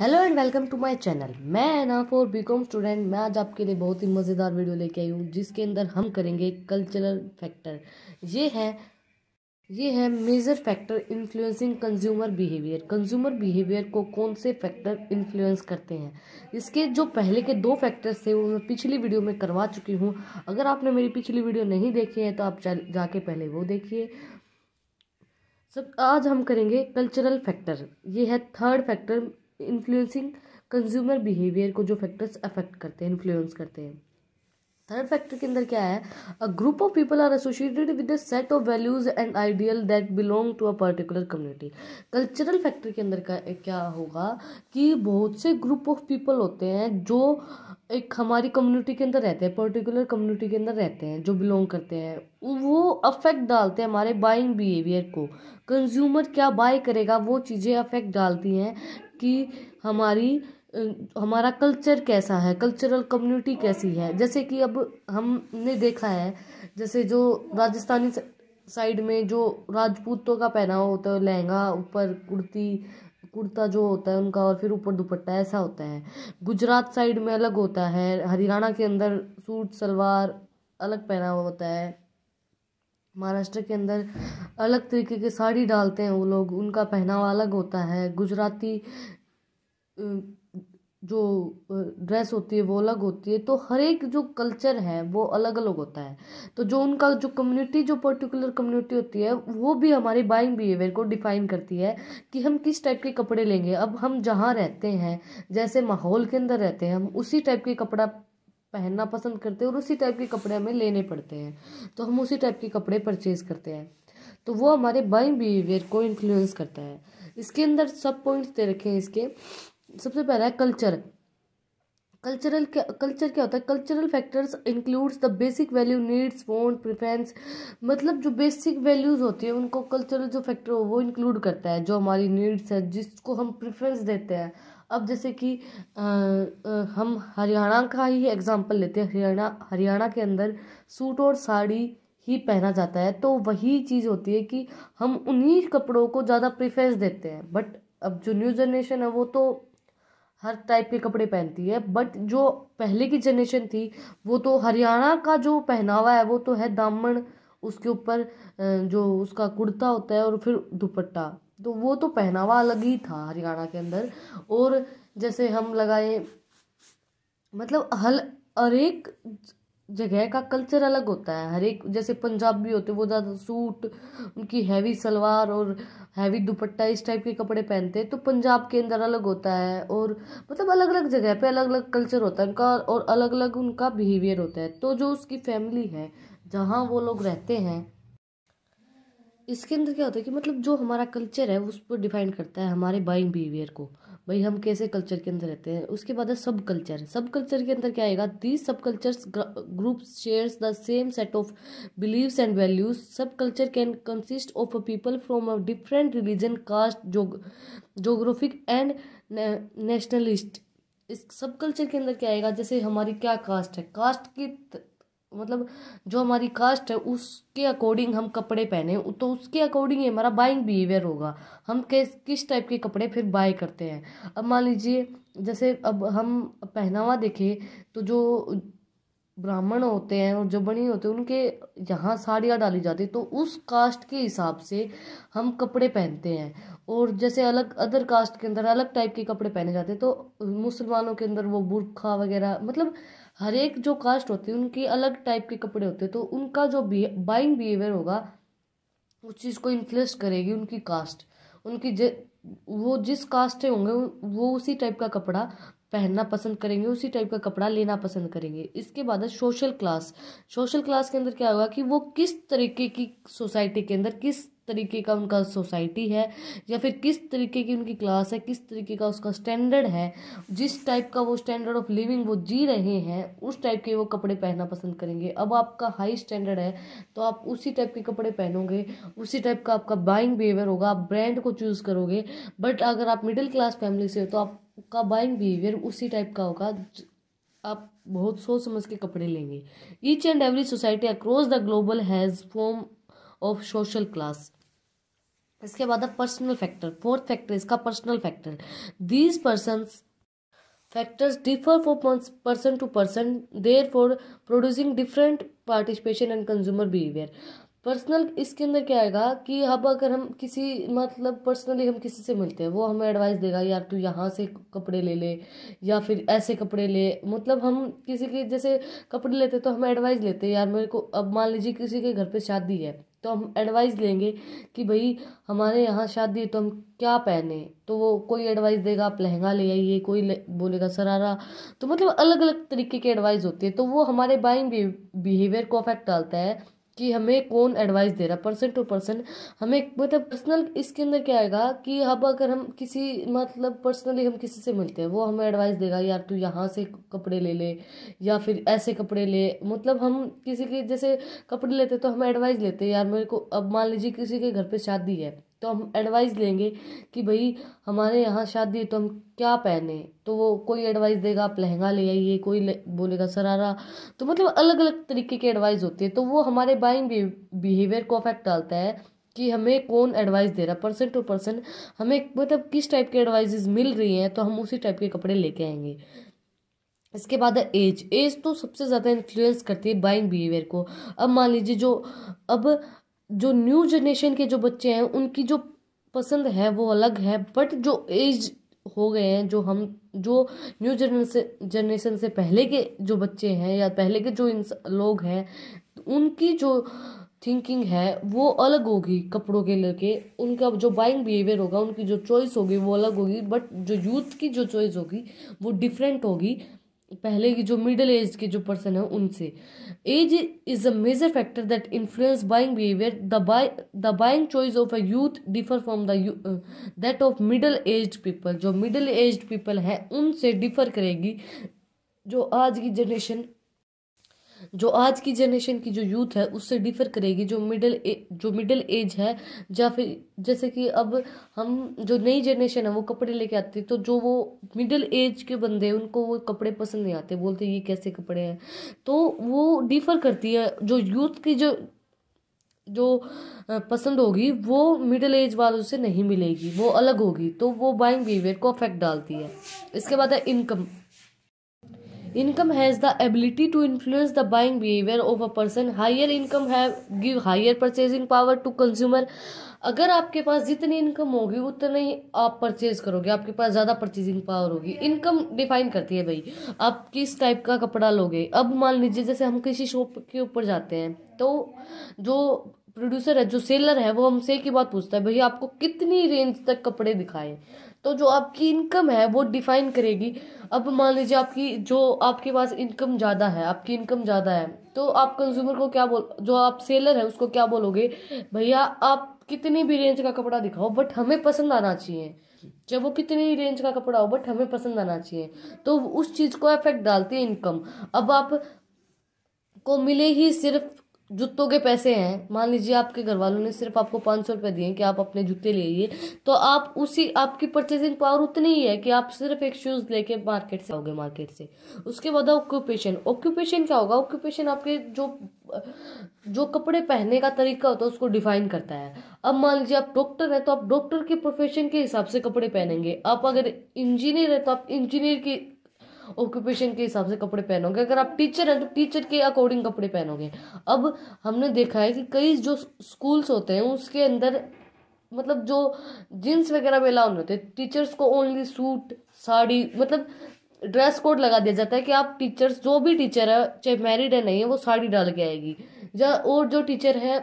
hello and welcome to my channel मैं और B BCom student मैं आज आपके लिए बहुत ही मज़ेदार वीडियो लेके आई हूँ जिसके अंदर हम करेंगे कल्चरल फैक्टर ये है ये है major factor influencing consumer behaviour consumer behaviour को कौन से फैक्टर इन्फ्लुएंस करते हैं इसके जो पहले के दो फैक्टर्स थे वो मैं पिछली वीडियो में करवा चुकी हूँ अगर आपने मेरी पिछली वीडियो नहीं देखी है तो आप जाके पहले वो देखिए सब आज हम करेंगे कल्चरल फैक्टर ये है third factor influencing consumer behaviour को जो फैक्टर्स अफेक्ट करते हैं इन्फ्लुएंस करते हैं थर्ड फैक्टर के अंदर क्या है a group of people are associated with a set of values and ideal that belong to a particular community cultural factor के अंदर का क्या होगा कि बहुत से ग्रुप ऑफ पीपल होते हैं जो एक हमारी कम्युनिटी के अंदर रहते हैं पर्टिकुलर कम्युनिटी के अंदर रहते हैं जो बिलोंग करते हैं वो अफेक्ट डालते हैं हमारे बाइंग बिहेवियर को कंज्यूमर क्या बाय करेगा वो चीज़ें अफेक्ट डालती हैं कि हमारी हमारा कल्चर कैसा है कल्चरल कम्युनिटी कैसी है जैसे कि अब हमने देखा है जैसे जो राजस्थानी साइड में जो राजपूतों का पहनावा होता है लहंगा ऊपर कुर्ती कुर्ता जो होता है उनका और फिर ऊपर दुपट्टा ऐसा होता है गुजरात साइड में अलग होता है हरियाणा के अंदर सूट सलवार अलग पहनावा होता है महाराष्ट्र के अंदर अलग तरीके के साड़ी डालते हैं वो लोग उनका पहनावा अलग होता है गुजराती जो ड्रेस होती है वो अलग होती है तो हर एक जो कल्चर है वो अलग अलग होता है तो जो उनका जो कम्युनिटी जो पर्टिकुलर कम्युनिटी होती है वो भी हमारे बाइंग बिहेवियर को डिफाइन करती है कि हम किस टाइप के कपड़े लेंगे अब हम जहाँ रहते हैं जैसे माहौल के अंदर रहते हैं हम उसी टाइप के कपड़ा पहनना पसंद करते हैं और उसी टाइप के कपड़े हमें लेने पड़ते हैं तो हम उसी टाइप के कपड़े परचेज करते हैं तो वो हमारे बाइंग बिहेवियर को इन्फ्लुएंस करता है इसके अंदर सब पॉइंट्स दे रखे हैं इसके सबसे पहला है कल्चर कल्चरल क्या कल्चर क्या होता है cultural factors includes the basic value needs want preference मतलब जो बेसिक वैल्यूज़ होती है उनको कल्चरल जो फैक्टर हो वो इंक्लूड करता है जो हमारी नीड्स है जिसको हम प्रिफ्रेंस देते हैं अब जैसे कि हम हरियाणा का ही एग्ज़ाम्पल लेते हैं हरियाणा हरियाणा के अंदर सूट और साड़ी ही पहना जाता है तो वही चीज़ होती है कि हम उन्हीं कपड़ों को ज़्यादा प्रेफरेंस देते हैं बट अब जो न्यू जनरेशन है वो तो हर टाइप के कपड़े पहनती है बट जो पहले की जनरेशन थी वो तो हरियाणा का जो पहनावा है वो तो है दामन उसके ऊपर जो उसका कुर्ता होता है और फिर दुपट्टा तो वो तो पहनावा अलग ही था हरियाणा के अंदर और जैसे हम लगाए मतलब हल हर एक जगह का कल्चर अलग होता है हर एक जैसे पंजाबी होते वो ज़्यादा सूट उनकी हैवी सलवार और हैवी दुपट्टा इस टाइप के कपड़े पहनते हैं तो पंजाब के अंदर अलग होता है और मतलब अलग अलग जगह पे अलग अलग कल्चर होता है उनका और अलग अलग उनका बिहेवियर होता है तो जो उसकी फैमिली है जहाँ वो लोग रहते हैं इसके अंदर क्या होता है कि मतलब जो हमारा कल्चर है उस पर डिफाइन करता है हमारे बाइंग बिहेवियर को भाई हम कैसे कल्चर के अंदर रहते हैं उसके बाद है सब कल्चर सब कल्चर के अंदर क्या आएगा these subcultures group shares the same set of believes and values subculture can consist of a people from a different religion caste geographic and nationalist इस सब कल्चर के अंदर क्या आएगा जैसे हमारी क्या कास्ट है कास्ट की मतलब जो हमारी कास्ट है उसके अकॉर्डिंग हम कपड़े पहने तो उसके अकॉर्डिंग ही हमारा बाइंग बिहेवियर होगा हम किस किस टाइप के कपड़े फिर बाय करते हैं अब मान लीजिए जैसे अब हम पहनावा देखें तो जो ब्राह्मण होते हैं और जो बनी होते हैं उनके यहाँ साड़ियाँ डाली जाती तो उस कास्ट के हिसाब से हम कपड़े पहनते हैं और जैसे अलग अदर कास्ट के अंदर अलग टाइप के कपड़े पहने जाते हैं तो मुसलमानों के अंदर वो बुरखा वगैरह मतलब हर एक जो कास्ट होती है उनके अलग टाइप के कपड़े होते हैं तो उनका जो बाइंग बिहेवियर होगा उस चीज़ को इन्फ्लुएंस करेगी उनकी कास्ट उनकी जे वो जिस कास्ट से होंगे वो उसी टाइप का कपड़ा पहनना पसंद करेंगे उसी टाइप का कपड़ा लेना पसंद करेंगे इसके बाद है सोशल क्लास सोशल क्लास के अंदर क्या होगा कि वो किस तरीके की सोसाइटी के अंदर किस तरीके का उनका सोसाइटी है या फिर किस तरीके की उनकी क्लास है किस तरीके का उसका स्टैंडर्ड है जिस टाइप का वो स्टैंडर्ड ऑफ लिविंग वो जी रहे हैं उस टाइप के वो कपड़े पहनना पसंद करेंगे अब आपका हाई स्टैंडर्ड है तो आप उसी टाइप के कपड़े पहनोगे उसी टाइप का आपका बाइंग बिहेवियर होगा आप ब्रांड को चूज़ करोगे बट अगर आप मिडिल क्लास फैमिली से हो तो आपका बाइंग बिहेवियर उसी टाइप का होगा आप बहुत सोच समझ के कपड़े लेंगे each and every society across the global has form of social class इसके बाद है पर्सनल फैक्टर फोर्थ फैक्टर इसका personal factor these person factors differ for person to person therefore producing different participation and consumer behaviour personal इसके अंदर क्या आएगा कि अब अगर हम किसी मतलब पर्सनली हम किसी से मिलते हैं वो हमें एडवाइस देगा यार तू यहाँ से कपड़े ले ले या फिर ऐसे कपड़े ले मतलब हम किसी के जैसे कपड़े लेते तो हमें एडवाइस लेते यार मेरे को अब मान लीजिए किसी के घर पे शादी है तो हम एडवाइस लेंगे कि भाई हमारे यहाँ शादी है तो हम क्या पहने तो वो कोई एडवाइस देगा आप लहंगा ले आइए कोई बोलेगा सरारा तो मतलब अलग अलग तरीके के एडवाइस होती है तो वो हमारे बाइंग बिहेवियर को अफेक्ट डालता है कि हमें कौन एडवाइस दे रहा है पर्सन टू पर्सन हमें मतलब पर्सनल इसके अंदर क्या आएगा कि अब अगर हम किसी मतलब पर्सनली हम किसी से मिलते हैं वो हमें एडवाइस देगा यार तू यहाँ से कपड़े ले ले या फिर ऐसे कपड़े ले मतलब हम किसी के जैसे कपड़े लेते तो हमें एडवाइस लेते यार मेरे को अब मान लीजिए किसी के घर पर शादी है तो हम एडवाइस लेंगे कि भाई हमारे यहाँ शादी है तो हम क्या पहने तो वो कोई एडवाइस देगा आप लहंगा ले आइए कोई बोलेगा सरारा तो मतलब अलग अलग तरीके के एडवाइस होती है तो वो हमारे बाइंग बिहेवियर को अफेक्ट डालता है कि हमें कौन एडवाइस दे रहा है पर्सन टू पर्सन हमें मतलब किस टाइप की एडवाइजेज मिल रही हैं तो हम उसी टाइप के कपड़े लेके आएंगे इसके बाद है एज एज तो सबसे ज़्यादा इन्फ्लुएंस करती है बाइंग बिहेवियर को अब मान लीजिए जो अब जो न्यू जनरेशन के जो बच्चे हैं उनकी जो पसंद है वो अलग है बट जो एज हो गए हैं जो हम जो न्यू जनरेशन से पहले के जो बच्चे हैं या पहले के जो लोग हैं उनकी जो थिंकिंग है वो अलग होगी कपड़ों के लेके उनका जो बाइंग बिहेवियर होगा उनकी जो चॉइस होगी वो अलग होगी बट जो यूथ की जो चॉइस होगी वो डिफरेंट होगी पहले की जो मिडिल एज के जो पर्सन है उनसे age is a major factor that influence buying behaviour the buy the buying choice of a youth differ from the that of middle age people जो मिडिल एज पीपल है उनसे differ करेगी जो आज की जनरेशन जो आज की जनरेशन की जो यूथ है उससे डिफर करेगी जो मिडिल जो मिडिल एज है या फिर जैसे कि अब हम जो नई जनरेशन है वो कपड़े लेके आती है तो जो वो मिडिल एज के बंदे हैं उनको वो कपड़े पसंद नहीं आते बोलते ये कैसे कपड़े हैं तो वो डिफर करती है जो यूथ की जो जो पसंद होगी वो मिडिल एज वालों से नहीं मिलेगी वो अलग होगी तो वो बाइंग बिहेवियर को अफेक्ट डालती है इसके बाद है income income has the ability to influence the buying behaviour of a person higher income have give higher purchasing power to consumer अगर आपके पास जितनी इनकम होगी उतनी ही आप परचेज करोगे आपके पास ज़्यादा परचेजिंग पावर होगी इनकम डिफाइन करती है भाई आप किस टाइप का कपड़ा लोगे अब मान लीजिए जैसे हम किसी शॉप के ऊपर जाते हैं तो जो प्रोड्यूसर है जो सेलर है वो हमसे एक ही बात पूछता है भाई आपको कितनी रेंज तक कपड़े दिखाएं तो जो आपकी इनकम है वो डिफाइन करेगी अब मान लीजिए आपकी जो आपके पास इनकम ज़्यादा है आपकी इनकम ज़्यादा है तो आप कंज्यूमर को क्या बोल जो आप सेलर है उसको क्या बोलोगे भैया आप कितनी भी रेंज का कपड़ा दिखाओ बट हमें पसंद आना चाहिए जब वो कितनी रेंज का कपड़ा हो बट हमें पसंद आना चाहिए तो उस चीज़ को इफेक्ट डालती है इनकम अब आप को मिले ही सिर्फ जूतों के पैसे हैं मान लीजिए आपके घर वालों ने सिर्फ आपको पाँच सौ रुपये दिए कि आप अपने जूते ले लिए तो आप उसी आपकी परचेजिंग पावर उतनी ही है कि आप सिर्फ एक शूज़ लेके मार्केट से आओगे मार्केट से उसके बाद ऑक्यूपेशन ऑक्यूपेशन क्या होगा ऑक्यूपेशन आपके जो जो कपड़े पहनने का तरीका होता है उसको डिफाइन करता है अब मान लीजिए आप डॉक्टर हैं तो आप डॉक्टर के प्रोफेशन के हिसाब से कपड़े पहनेंगे आप अगर इंजीनियर हैं तो आप इंजीनियर के ऑक्यूपेशन के हिसाब से कपड़े पहनोगे अगर आप टीचर हैं तो टीचर के अकॉर्डिंग कपड़े पहनोगे अब हमने देखा है कि कई जो स्कूल्स होते हैं उसके अंदर मतलब जो जीन्स वगैरह में अलाउ नहीं होते टीचर्स को ओनली सूट साड़ी मतलब ड्रेस कोड लगा दिया जाता है कि आप टीचर्स जो भी टीचर है चाहे मैरिड है नहीं है वो साड़ी डाल के आएगी या और जो टीचर है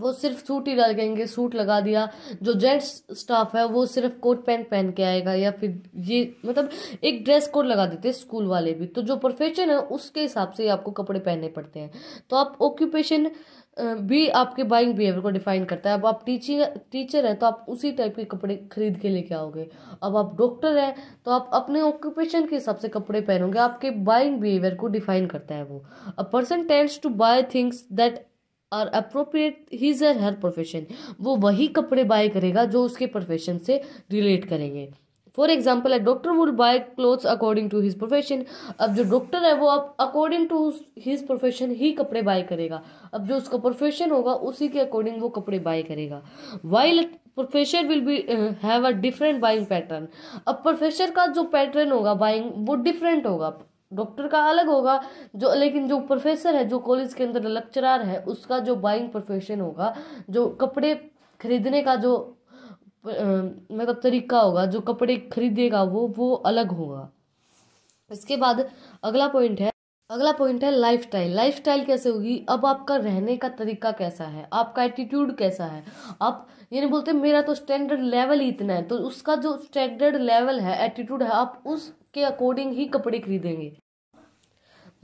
वो सिर्फ सूट ही लगाएंगे सूट लगा दिया जो जेंट्स स्टाफ है वो सिर्फ कोट पैंट पहन के आएगा या फिर ये मतलब एक ड्रेस कोड लगा देते हैं स्कूल वाले भी तो जो प्रोफेशन है उसके हिसाब से आपको कपड़े पहनने पड़ते हैं तो आप ऑक्यूपेशन भी आपके बाइंग बिहेवियर को डिफाइन करता है अब आप टीचिंग टीचर हैं तो आप उसी टाइप के कपड़े खरीद के लेके आओगे अब आप डॉक्टर हैं तो आप अपने ऑक्यूपेशन के हिसाब से कपड़े पहनोगे आपके बाइंग बिहेवियर को डिफाइन करता है वो a person tends to buy things that are appropriate his or her profession वो वही कपड़े बाय करेगा जो उसके प्रोफेशन से रिलेट करेंगे for example a doctor would buy clothes according to his profession अब जो डॉक्टर है वो अब अकॉर्डिंग टू हिज प्रोफेशन ही कपड़े बाय करेगा अब जो उसका प्रोफेशन होगा उसी के अकॉर्डिंग वो कपड़े बाय करेगा while profession will be have a different buying pattern अब प्रोफेशन का जो पैटर्न होगा बाइंग वो डिफरेंट होगा डॉक्टर का अलग होगा जो लेकिन जो प्रोफेसर है जो कॉलेज के अंदर लेक्चरार है उसका जो बाइंग प्रोफेशन होगा जो कपड़े खरीदने का जो मतलब तरीका होगा जो कपड़े खरीदेगा वो वो अलग होगा इसके बाद अगला पॉइंट है अगला पॉइंट है लाइफ स्टाइल लाइफ स्टाइल कैसे होगी अब आपका रहने का तरीका कैसा है आपका एटीट्यूड कैसा है आप ये नहीं बोलते मेरा तो स्टैंडर्ड लेवल ही इतना है तो उसका जो स्टैंडर्ड लेवल है एटीट्यूड है आप उसके अकॉर्डिंग ही कपड़े खरीदेंगे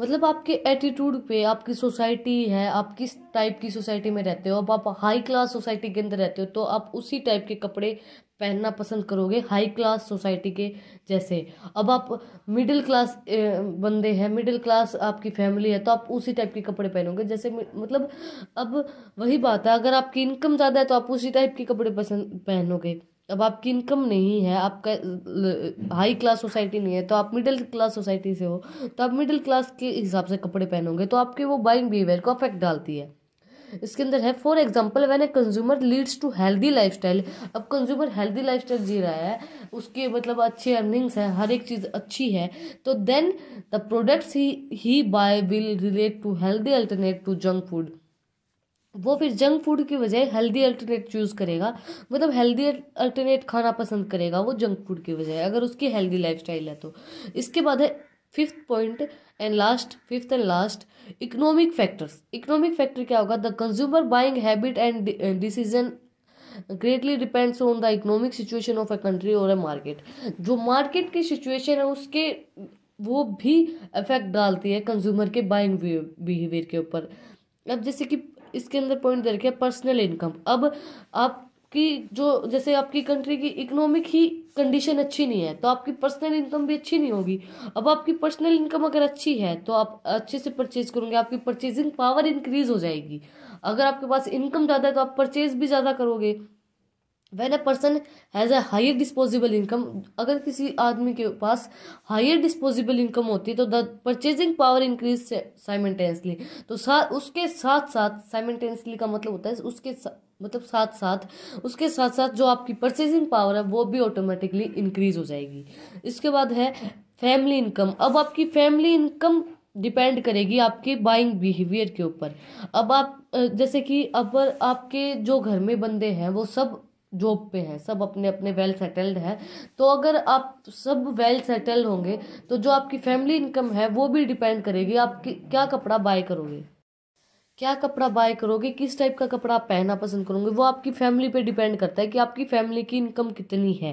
मतलब आपके एटीट्यूड पे आपकी सोसाइटी है आप किस टाइप की सोसाइटी में रहते हो अब आप हाई क्लास सोसाइटी के अंदर रहते हो तो आप उसी टाइप के कपड़े पहनना पसंद करोगे हाई क्लास सोसाइटी के जैसे अब आप मिडिल क्लास बंदे हैं मिडिल क्लास आपकी फैमिली है तो आप उसी टाइप के कपड़े पहनोगे जैसे मतलब अब वही बात है अगर आपकी इनकम ज़्यादा है तो आप उसी टाइप के कपड़े पसंद पहनोगे अब आपकी इनकम नहीं है आपका हाई क्लास सोसाइटी नहीं है तो आप मिडिल क्लास सोसाइटी से हो तो आप मिडिल क्लास के हिसाब से कपड़े पहनोगे तो आपके वो बाइंग बिहेवियर को अफेक्ट डालती है इसके अंदर है for example when a consumer leads to healthy lifestyle अब कंज्यूमर हेल्दी लाइफ स्टाइल जी रहा है उसके मतलब अच्छे अर्निंग्स है हर एक चीज़ अच्छी है तो देन द प्रोडक्ट्स ही ही buy will relate to healthy alternate to junk food वो फिर जंक फूड की बजाय हेल्दी अल्टरनेट चूज़ करेगा मतलब हेल्दी अल्टरनेट खाना पसंद करेगा वो जंक फूड की बजाय अगर उसकी हेल्दी लाइफ है तो इसके बाद है fifth point and last fifth and last economic factors economic factor क्या होगा the consumer buying habit and decision greatly depends on the economic situation of a country or a market जो market की situation है उसके वो भी effect डालती है कंज्यूमर के बाइंग बिहेवियर के ऊपर अब जैसे कि इसके अंदर पॉइंट दे रखे पर्सनल इनकम अब आप कि जो जैसे आपकी कंट्री की इकोनॉमिक ही कंडीशन अच्छी नहीं है तो आपकी पर्सनल इनकम भी अच्छी नहीं होगी अब आपकी पर्सनल इनकम अगर अच्छी है तो आप अच्छे से परचेज करोगे आपकी परचेजिंग पावर इंक्रीज हो जाएगी अगर आपके पास इनकम ज़्यादा है तो आप परचेज भी ज़्यादा करोगे when a person has a higher disposable income अगर किसी आदमी के पास हायर डिस्पोजेबल इनकम होती है तो the purchasing power increase simultaneously तो सा, उसके साथ साथ साइमेंटेनसली का मतलब होता है उसके सा, मतलब साथ साथ उसके साथ साथ जो आपकी परचेजिंग पावर है वो भी ऑटोमेटिकली इंक्रीज हो जाएगी इसके बाद है फैमिली इनकम अब आपकी फैमिली इनकम डिपेंड करेगी आपके बाइंग बिहेवियर के ऊपर अब आप जैसे कि अब आपके जो घर में बंदे हैं वो सब जॉब पे है सब अपने अपने वेल सेटल्ड है तो अगर आप सब वेल सेटल्ड होंगे तो जो आपकी फैमिली इनकम है वो भी डिपेंड करेगी आप क्या कपड़ा बाय करोगे क्या कपड़ा बाय करोगे किस टाइप का कपड़ा आप पहनना पसंद करोगे वो आपकी फैमिली पे डिपेंड करता है कि आपकी फैमिली की इनकम कितनी है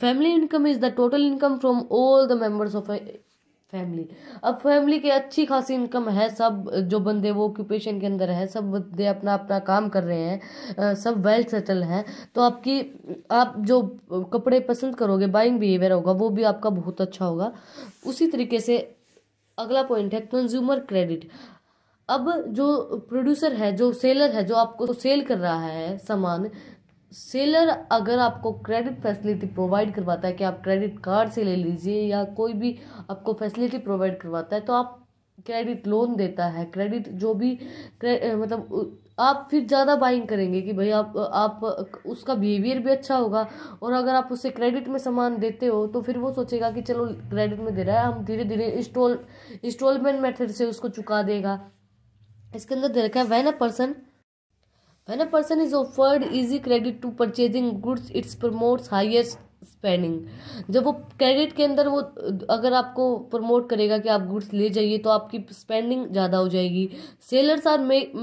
family income is the total income from all the members of family अब फैमिली की अच्छी खासी इनकम है सब जो बंदे वो ऑक्यूपेशन के अंदर है सब बंदे अपना अपना काम कर रहे हैं सब वेल सेटल हैं तो आपकी आप जो कपड़े पसंद करोगे बाइंग बिहेवियर होगा वो भी आपका बहुत अच्छा होगा उसी तरीके से अगला पॉइंट है कंज्यूमर क्रेडिट अब जो प्रोड्यूसर है जो सेलर है जो आपको सेल कर रहा है सामान सेलर अगर आपको क्रेडिट फैसिलिटी प्रोवाइड करवाता है कि आप क्रेडिट कार्ड से ले लीजिए या कोई भी आपको फैसिलिटी प्रोवाइड करवाता है तो आप क्रेडिट लोन देता है क्रेडिट जो भी मतलब आप फिर ज़्यादा बाइंग करेंगे कि भाई आप आप उसका बिहेवियर भी अच्छा होगा और अगर आप उसे क्रेडिट में सामान देते हो तो फिर वो सोचेगा कि चलो क्रेडिट में दे रहा है हम धीरे धीरे इंस्टॉल इंस्टॉलमेंट मेथड से उसको चुका देगा इसके अंदर दे रखा है when a person when a person is offered easy credit to purchasing goods it promotes higher spending जब वो क्रेडिट के अंदर वो अगर आपको प्रमोट करेगा कि आप गुड्स ले जाइए तो आपकी स्पेंडिंग ज़्यादा हो जाएगी sellers are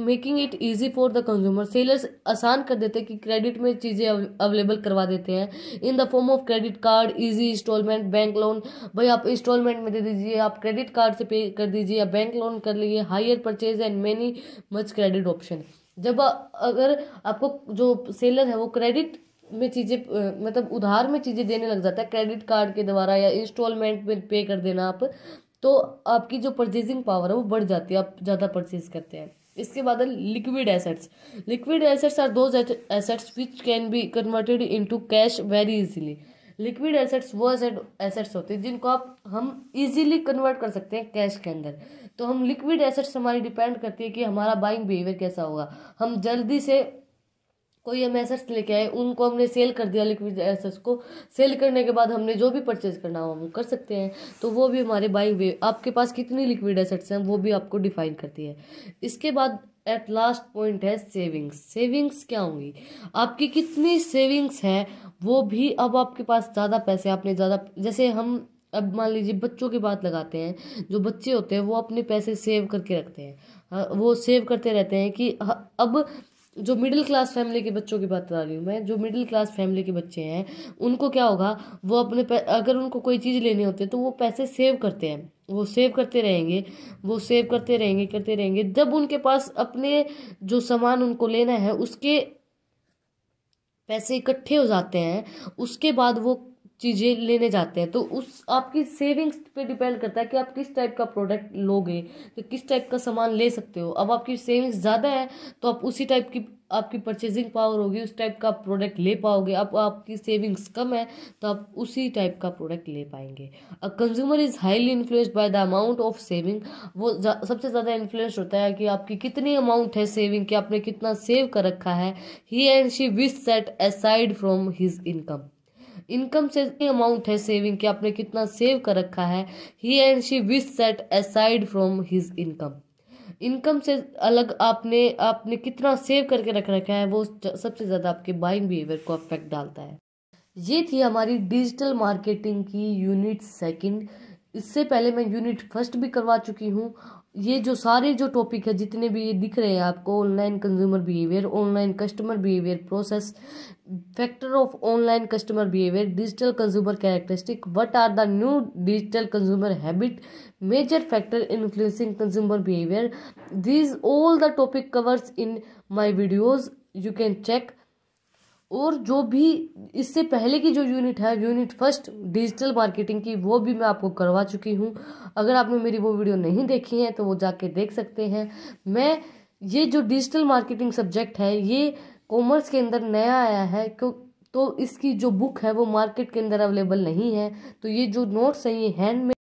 making it easy for the consumer sellers आसान कर देते हैं कि क्रेडिट में चीज़ें अवेलेबल करवा देते हैं in the form of credit card easy instalment bank loan भाई आप इंस्टॉलमेंट में दे दीजिए आप क्रेडिट कार्ड से पे कर दीजिए या बैंक लोन कर लीजिए hire purchase and many much credit option जब अगर आपको जो सेलर है वो क्रेडिट में चीज़ें मतलब उधार में चीज़ें देने लग जाता है क्रेडिट कार्ड के द्वारा या इंस्टॉलमेंट में पे कर देना आप तो आपकी जो परचेजिंग पावर है वो बढ़ जाती है आप ज़्यादा परचेज करते हैं इसके बाद liquid assets liquid assets are those assets which can be converted into cash very easily liquid assets वो एसेट एसेट्स होते हैं जिनको आप हम इजीली कन्वर्ट कर सकते हैं कैश के अंदर तो हम लिक्विड एसेट्स हमारी डिपेंड करती है कि हमारा बाइंग बिहेवियर कैसा होगा हम जल्दी से कोई हम एसेट्स लेके आए उनको हमने सेल कर दिया लिक्विड एसेट्स को सेल करने के बाद हमने जो भी परचेज करना हो हम कर सकते हैं तो वो भी हमारे बाइंग बिहेवियर आपके पास कितनी लिक्विड एसेट्स हैं वो भी आपको डिफाइन करती है इसके बाद एट लास्ट पॉइंट है सेविंग्स सेविंग्स क्या होंगी आपकी कितनी सेविंग्स है वो भी अब आपके पास ज़्यादा पैसे आपने ज़्यादा जैसे हम अब मान लीजिए बच्चों की बात लगाते हैं जो बच्चे होते हैं वो अपने पैसे सेव करके रखते हैं वो सेव करते रहते हैं कि अब जो मिडिल क्लास फैमिली के बच्चों की बात बता रही हूँ मैं जो मिडिल क्लास फैमिली के बच्चे हैं उनको क्या होगा वो अपने अगर उनको कोई चीज़ लेनी होती है तो वो पैसे सेव करते हैं वो सेव करते रहेंगे वो सेव करते रहेंगे करते रहेंगे जब उनके पास अपने जो सामान उनको लेना है उसके पैसे इकट्ठे हो जाते हैं उसके बाद वो चीज़ें लेने जाते हैं तो उस आपकी सेविंग्स पे डिपेंड करता है कि आप किस टाइप का प्रोडक्ट लोगे तो किस टाइप का सामान ले सकते हो अब आपकी सेविंग्स ज़्यादा है तो आप उसी टाइप की आपकी परचेजिंग पावर होगी उस टाइप का प्रोडक्ट ले पाओगे अब आप, आपकी सेविंग्स कम है तो आप उसी टाइप का प्रोडक्ट ले पाएंगे a consumer is highly influenced by the amount of saving वो जा, सबसे ज़्यादा इन्फ्लुएंस होता है कि आपकी कितनी अमाउंट है सेविंग की आपने कितना सेव कर रखा है ही and she wish set aside from his income income से अमाउंट है सेविंग कि आपने कितना सेव कर रखा है ही and she wish set aside from his income income से अलग आपने आपने कितना सेव करके रख रखा है वो सबसे ज़्यादा आपके बाइंग बिहेवियर को अफेक्ट डालता है ये थी हमारी डिजिटल मार्केटिंग की यूनिट सेकंड इससे पहले मैं यूनिट फर्स्ट भी करवा चुकी हूँ ये जो सारे जो टॉपिक है जितने भी ये दिख रहे हैं आपको online consumer behaviour online customer behaviour process factor of online customer behaviour digital consumer characteristic what are the new digital consumer habit major factor influencing consumer behaviour this all the topic covers in my videos you can check और जो भी इससे पहले की जो unit है unit first digital marketing की वो भी मैं आपको करवा चुकी हूँ अगर आपने मेरी वो वीडियो नहीं देखी है तो वो जाके देख सकते हैं मैं ये जो डिजिटल मार्केटिंग सब्जेक्ट है ये कॉमर्स के अंदर नया आया है क्यों तो इसकी जो बुक है वो मार्केट के अंदर अवेलेबल नहीं है तो ये जो नोट्स हैं ये हैंड में